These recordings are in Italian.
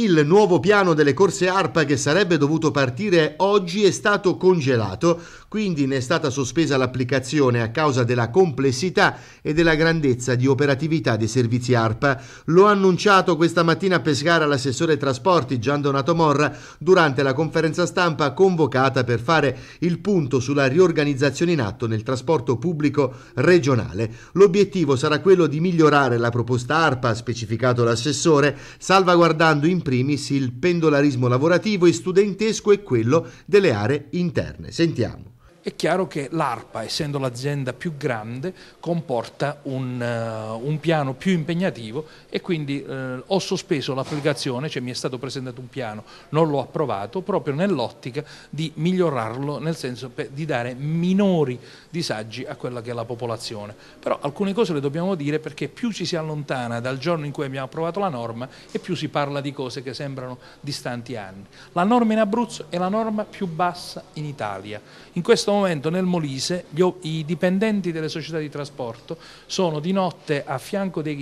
Il nuovo piano delle corse ARPA che sarebbe dovuto partire oggi è stato congelato, quindi ne è stata sospesa l'applicazione a causa della complessità e della grandezza di operatività dei servizi ARPA. Lo ha annunciato questa mattina a Pescara l'assessore trasporti Gian Donato Morra durante la conferenza stampa convocata per fare il punto sulla riorganizzazione in atto nel trasporto pubblico regionale. L'obiettivo sarà quello di migliorare la proposta ARPA, specificato l'assessore, salvaguardando in primis il pendolarismo lavorativo e studentesco e quello delle aree interne. Sentiamo. È chiaro che l'ARPA, essendo l'azienda più grande, comporta un, uh, un piano più impegnativo e quindi uh, ho sospeso l'applicazione, cioè mi è stato presentato un piano, non l'ho approvato, proprio nell'ottica di migliorarlo, nel senso di dare minori disagi a quella che è la popolazione. Però alcune cose le dobbiamo dire perché più ci si allontana dal giorno in cui abbiamo approvato la norma e più si parla di cose che sembrano distanti anni. La norma in Abruzzo è la norma più bassa in Italia. In questo momento nel Molise gli, i dipendenti delle società di trasporto sono di notte a fianco dei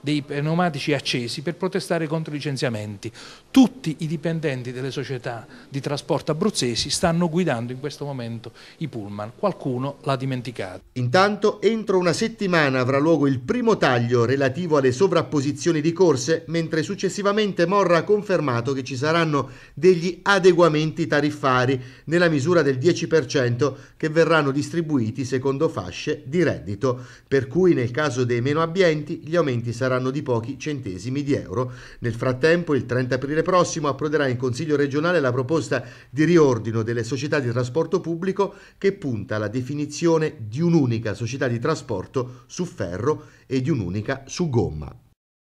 dei pneumatici accesi per protestare contro i licenziamenti. Tutti i dipendenti delle società di trasporto abruzzesi stanno guidando in questo momento i pullman, qualcuno l'ha dimenticato. Intanto entro una settimana avrà luogo il primo taglio relativo alle sovrapposizioni di corse, mentre successivamente Morra ha confermato che ci saranno degli adeguamenti tariffari nella misura del 10% che verranno distribuiti secondo fasce di reddito, per cui nel caso dei meno abbienti gli aumenti saranno saranno di pochi centesimi di euro. Nel frattempo, il 30 aprile prossimo approderà in Consiglio regionale la proposta di riordino delle società di trasporto pubblico che punta alla definizione di un'unica società di trasporto su ferro e di un'unica su gomma.